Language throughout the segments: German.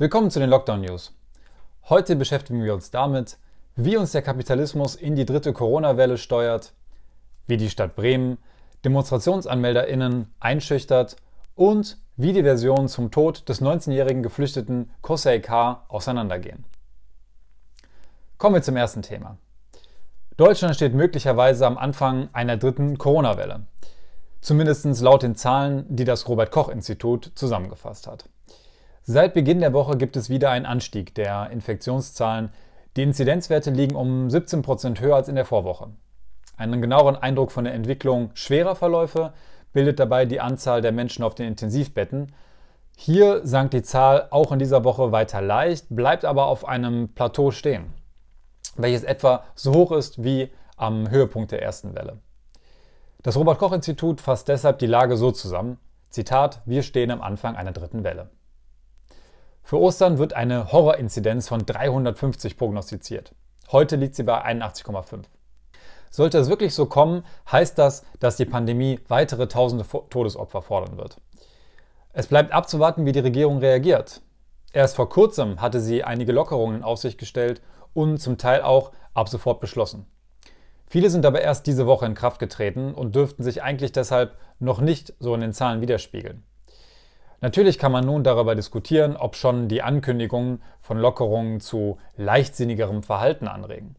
Willkommen zu den Lockdown News. Heute beschäftigen wir uns damit, wie uns der Kapitalismus in die dritte Corona-Welle steuert, wie die Stadt Bremen DemonstrationsanmelderInnen einschüchtert und wie die Versionen zum Tod des 19-jährigen Geflüchteten Kosei K. auseinandergehen. Kommen wir zum ersten Thema. Deutschland steht möglicherweise am Anfang einer dritten Corona-Welle. Zumindest laut den Zahlen, die das Robert Koch-Institut zusammengefasst hat. Seit Beginn der Woche gibt es wieder einen Anstieg der Infektionszahlen. Die Inzidenzwerte liegen um 17 Prozent höher als in der Vorwoche. Einen genaueren Eindruck von der Entwicklung schwerer Verläufe bildet dabei die Anzahl der Menschen auf den Intensivbetten. Hier sank die Zahl auch in dieser Woche weiter leicht, bleibt aber auf einem Plateau stehen, welches etwa so hoch ist wie am Höhepunkt der ersten Welle. Das Robert Koch Institut fasst deshalb die Lage so zusammen, Zitat, wir stehen am Anfang einer dritten Welle. Für Ostern wird eine Horrorinzidenz von 350 prognostiziert. Heute liegt sie bei 81,5. Sollte es wirklich so kommen, heißt das, dass die Pandemie weitere tausende Todesopfer fordern wird. Es bleibt abzuwarten, wie die Regierung reagiert. Erst vor kurzem hatte sie einige Lockerungen in Aussicht gestellt und zum Teil auch ab sofort beschlossen. Viele sind aber erst diese Woche in Kraft getreten und dürften sich eigentlich deshalb noch nicht so in den Zahlen widerspiegeln. Natürlich kann man nun darüber diskutieren, ob schon die Ankündigungen von Lockerungen zu leichtsinnigerem Verhalten anregen.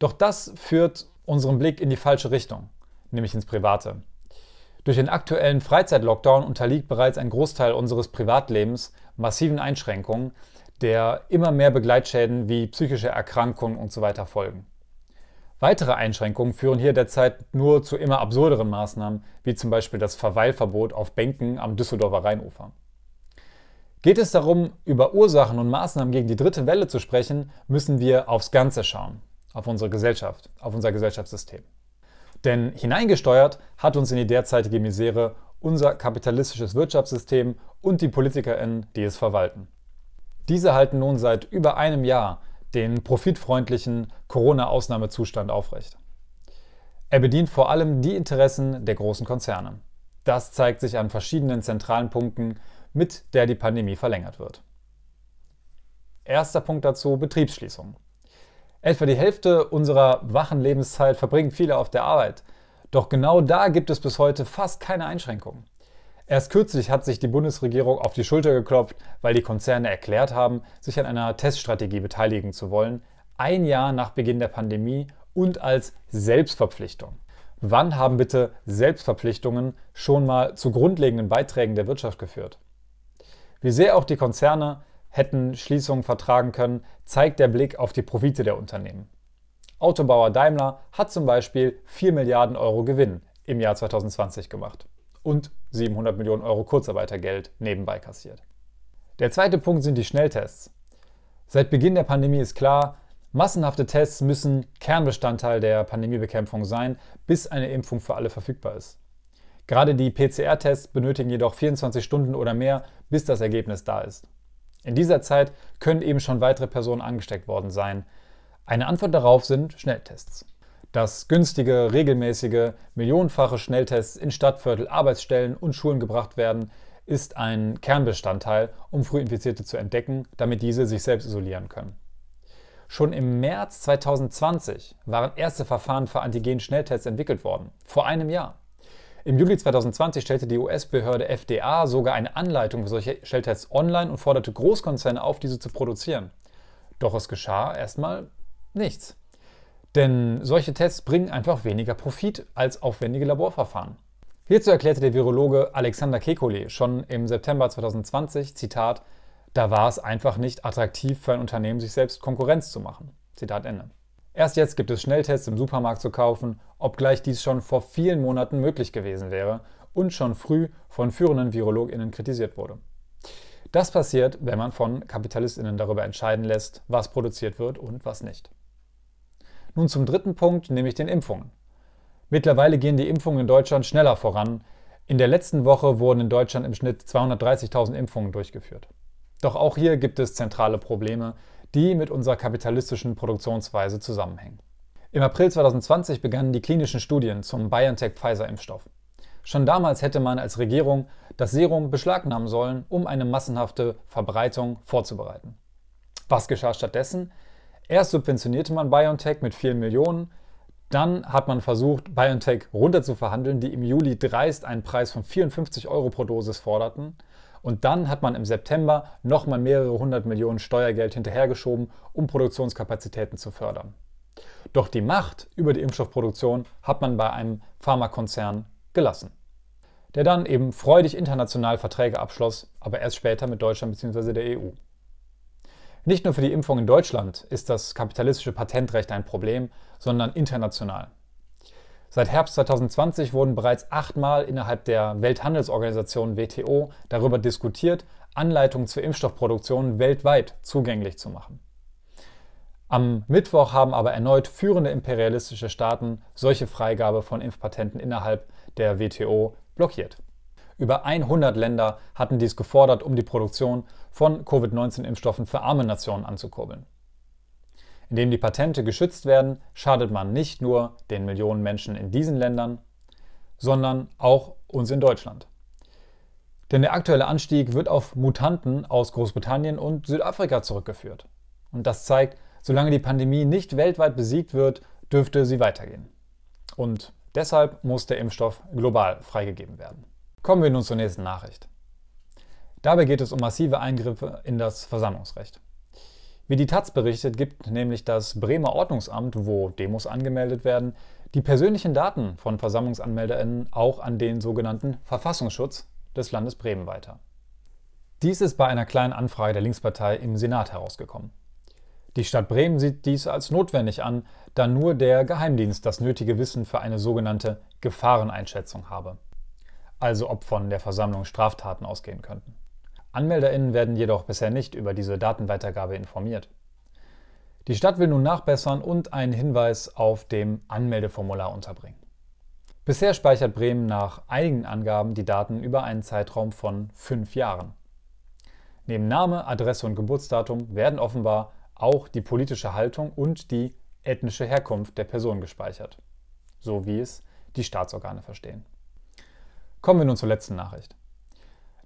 Doch das führt unseren Blick in die falsche Richtung, nämlich ins Private. Durch den aktuellen Freizeitlockdown unterliegt bereits ein Großteil unseres Privatlebens massiven Einschränkungen, der immer mehr Begleitschäden wie psychische Erkrankungen usw. So folgen. Weitere Einschränkungen führen hier derzeit nur zu immer absurderen Maßnahmen, wie zum Beispiel das Verweilverbot auf Bänken am Düsseldorfer Rheinufer. Geht es darum, über Ursachen und Maßnahmen gegen die dritte Welle zu sprechen, müssen wir aufs Ganze schauen, auf unsere Gesellschaft, auf unser Gesellschaftssystem. Denn hineingesteuert hat uns in die derzeitige Misere unser kapitalistisches Wirtschaftssystem und die PolitikerInnen, die es verwalten. Diese halten nun seit über einem Jahr den profitfreundlichen Corona-Ausnahmezustand aufrecht. Er bedient vor allem die Interessen der großen Konzerne. Das zeigt sich an verschiedenen zentralen Punkten, mit der die Pandemie verlängert wird. Erster Punkt dazu Betriebsschließung. Etwa die Hälfte unserer wachen Lebenszeit verbringen viele auf der Arbeit. Doch genau da gibt es bis heute fast keine Einschränkungen. Erst kürzlich hat sich die Bundesregierung auf die Schulter geklopft, weil die Konzerne erklärt haben, sich an einer Teststrategie beteiligen zu wollen, ein Jahr nach Beginn der Pandemie und als Selbstverpflichtung. Wann haben bitte Selbstverpflichtungen schon mal zu grundlegenden Beiträgen der Wirtschaft geführt? Wie sehr auch die Konzerne hätten Schließungen vertragen können, zeigt der Blick auf die Profite der Unternehmen. Autobauer Daimler hat zum Beispiel 4 Milliarden Euro Gewinn im Jahr 2020 gemacht und 700 Millionen Euro Kurzarbeitergeld nebenbei kassiert. Der zweite Punkt sind die Schnelltests. Seit Beginn der Pandemie ist klar, massenhafte Tests müssen Kernbestandteil der Pandemiebekämpfung sein, bis eine Impfung für alle verfügbar ist. Gerade die PCR-Tests benötigen jedoch 24 Stunden oder mehr, bis das Ergebnis da ist. In dieser Zeit können eben schon weitere Personen angesteckt worden sein. Eine Antwort darauf sind Schnelltests dass günstige, regelmäßige, millionenfache Schnelltests in Stadtviertel, Arbeitsstellen und Schulen gebracht werden, ist ein Kernbestandteil, um Frühinfizierte zu entdecken, damit diese sich selbst isolieren können. Schon im März 2020 waren erste Verfahren für Antigen-Schnelltests entwickelt worden, vor einem Jahr. Im Juli 2020 stellte die US-Behörde FDA sogar eine Anleitung für solche Schnelltests online und forderte Großkonzerne auf, diese zu produzieren. Doch es geschah erstmal nichts. Denn solche Tests bringen einfach weniger Profit als aufwendige Laborverfahren. Hierzu erklärte der Virologe Alexander Kekulé schon im September 2020, Zitat, da war es einfach nicht attraktiv für ein Unternehmen, sich selbst Konkurrenz zu machen. Zitat Ende. Erst jetzt gibt es Schnelltests im Supermarkt zu kaufen, obgleich dies schon vor vielen Monaten möglich gewesen wäre und schon früh von führenden VirologInnen kritisiert wurde. Das passiert, wenn man von KapitalistInnen darüber entscheiden lässt, was produziert wird und was nicht. Nun zum dritten Punkt, nämlich den Impfungen. Mittlerweile gehen die Impfungen in Deutschland schneller voran. In der letzten Woche wurden in Deutschland im Schnitt 230.000 Impfungen durchgeführt. Doch auch hier gibt es zentrale Probleme, die mit unserer kapitalistischen Produktionsweise zusammenhängen. Im April 2020 begannen die klinischen Studien zum BioNTech-Pfizer-Impfstoff. Schon damals hätte man als Regierung das Serum beschlagnahmen sollen, um eine massenhafte Verbreitung vorzubereiten. Was geschah stattdessen? Erst subventionierte man BioNTech mit vielen Millionen, dann hat man versucht, BioNTech runterzuverhandeln, die im Juli dreist einen Preis von 54 Euro pro Dosis forderten. Und dann hat man im September nochmal mehrere hundert Millionen Steuergeld hinterhergeschoben, um Produktionskapazitäten zu fördern. Doch die Macht über die Impfstoffproduktion hat man bei einem Pharmakonzern gelassen, der dann eben freudig international Verträge abschloss, aber erst später mit Deutschland bzw. der EU. Nicht nur für die Impfung in Deutschland ist das kapitalistische Patentrecht ein Problem, sondern international. Seit Herbst 2020 wurden bereits achtmal innerhalb der Welthandelsorganisation WTO darüber diskutiert, Anleitungen zur Impfstoffproduktion weltweit zugänglich zu machen. Am Mittwoch haben aber erneut führende imperialistische Staaten solche Freigabe von Impfpatenten innerhalb der WTO blockiert. Über 100 Länder hatten dies gefordert, um die Produktion von Covid-19-Impfstoffen für arme Nationen anzukurbeln. Indem die Patente geschützt werden, schadet man nicht nur den Millionen Menschen in diesen Ländern, sondern auch uns in Deutschland. Denn der aktuelle Anstieg wird auf Mutanten aus Großbritannien und Südafrika zurückgeführt. Und das zeigt, solange die Pandemie nicht weltweit besiegt wird, dürfte sie weitergehen. Und deshalb muss der Impfstoff global freigegeben werden. Kommen wir nun zur nächsten Nachricht. Dabei geht es um massive Eingriffe in das Versammlungsrecht. Wie die Taz berichtet, gibt nämlich das Bremer Ordnungsamt, wo Demos angemeldet werden, die persönlichen Daten von VersammlungsanmelderInnen auch an den sogenannten Verfassungsschutz des Landes Bremen weiter. Dies ist bei einer kleinen Anfrage der Linkspartei im Senat herausgekommen. Die Stadt Bremen sieht dies als notwendig an, da nur der Geheimdienst das nötige Wissen für eine sogenannte Gefahreneinschätzung habe also ob von der Versammlung Straftaten ausgehen könnten. AnmelderInnen werden jedoch bisher nicht über diese Datenweitergabe informiert. Die Stadt will nun nachbessern und einen Hinweis auf dem Anmeldeformular unterbringen. Bisher speichert Bremen nach einigen Angaben die Daten über einen Zeitraum von fünf Jahren. Neben Name, Adresse und Geburtsdatum werden offenbar auch die politische Haltung und die ethnische Herkunft der Person gespeichert, so wie es die Staatsorgane verstehen. Kommen wir nun zur letzten Nachricht.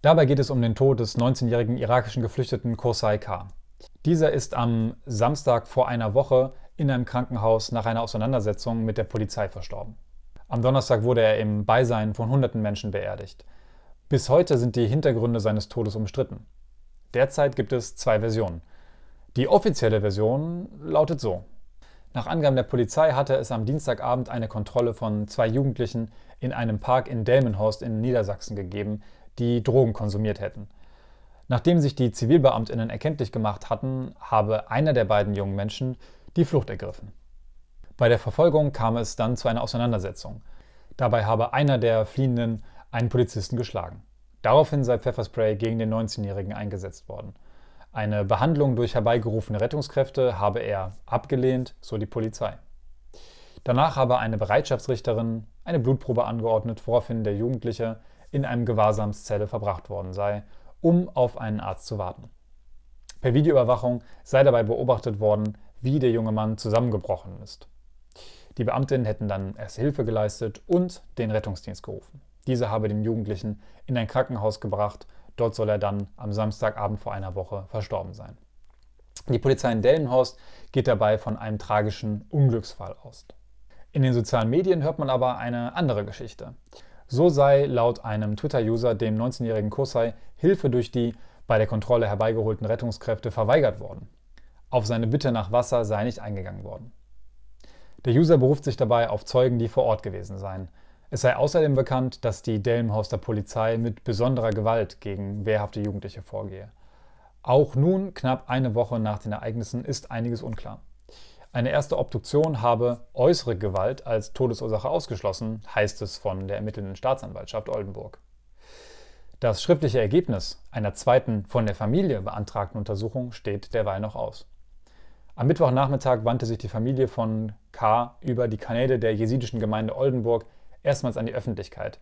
Dabei geht es um den Tod des 19-jährigen irakischen Geflüchteten Kosai K. Dieser ist am Samstag vor einer Woche in einem Krankenhaus nach einer Auseinandersetzung mit der Polizei verstorben. Am Donnerstag wurde er im Beisein von hunderten Menschen beerdigt. Bis heute sind die Hintergründe seines Todes umstritten. Derzeit gibt es zwei Versionen. Die offizielle Version lautet so. Nach Angaben der Polizei hatte es am Dienstagabend eine Kontrolle von zwei Jugendlichen in einem Park in Delmenhorst in Niedersachsen gegeben, die Drogen konsumiert hätten. Nachdem sich die Zivilbeamtinnen erkenntlich gemacht hatten, habe einer der beiden jungen Menschen die Flucht ergriffen. Bei der Verfolgung kam es dann zu einer Auseinandersetzung. Dabei habe einer der Fliehenden einen Polizisten geschlagen. Daraufhin sei Pfefferspray gegen den 19-Jährigen eingesetzt worden. Eine Behandlung durch herbeigerufene Rettungskräfte habe er abgelehnt, so die Polizei. Danach habe eine Bereitschaftsrichterin eine Blutprobe angeordnet, woraufhin der Jugendliche in einem Gewahrsamszelle verbracht worden sei, um auf einen Arzt zu warten. Per Videoüberwachung sei dabei beobachtet worden, wie der junge Mann zusammengebrochen ist. Die Beamtinnen hätten dann erst Hilfe geleistet und den Rettungsdienst gerufen. Diese habe den Jugendlichen in ein Krankenhaus gebracht Dort soll er dann am Samstagabend vor einer Woche verstorben sein. Die Polizei in Delmenhorst geht dabei von einem tragischen Unglücksfall aus. In den sozialen Medien hört man aber eine andere Geschichte. So sei laut einem Twitter-User dem 19-jährigen Kosai Hilfe durch die bei der Kontrolle herbeigeholten Rettungskräfte verweigert worden. Auf seine Bitte nach Wasser sei nicht eingegangen worden. Der User beruft sich dabei auf Zeugen, die vor Ort gewesen seien. Es sei außerdem bekannt, dass die Delmenhorster Polizei mit besonderer Gewalt gegen wehrhafte Jugendliche vorgehe. Auch nun, knapp eine Woche nach den Ereignissen, ist einiges unklar. Eine erste Obduktion habe äußere Gewalt als Todesursache ausgeschlossen, heißt es von der ermittelnden Staatsanwaltschaft Oldenburg. Das schriftliche Ergebnis einer zweiten von der Familie beantragten Untersuchung steht derweil noch aus. Am Mittwochnachmittag wandte sich die Familie von K. über die Kanäle der jesidischen Gemeinde Oldenburg erstmals an die Öffentlichkeit.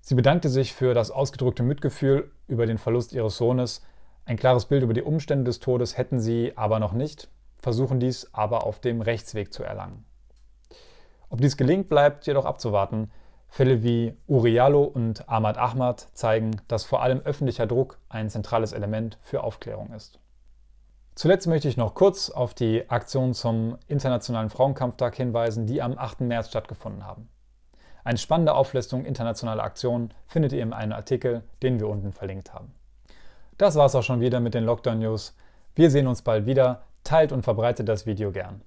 Sie bedankte sich für das ausgedrückte Mitgefühl über den Verlust ihres Sohnes. Ein klares Bild über die Umstände des Todes hätten sie aber noch nicht, versuchen dies aber auf dem Rechtsweg zu erlangen. Ob dies gelingt, bleibt jedoch abzuwarten. Fälle wie Uriallo und Ahmad Ahmad zeigen, dass vor allem öffentlicher Druck ein zentrales Element für Aufklärung ist. Zuletzt möchte ich noch kurz auf die Aktion zum Internationalen Frauenkampftag hinweisen, die am 8. März stattgefunden haben. Eine spannende Auflistung internationaler Aktionen findet ihr in einem Artikel, den wir unten verlinkt haben. Das war's auch schon wieder mit den Lockdown News. Wir sehen uns bald wieder. Teilt und verbreitet das Video gern.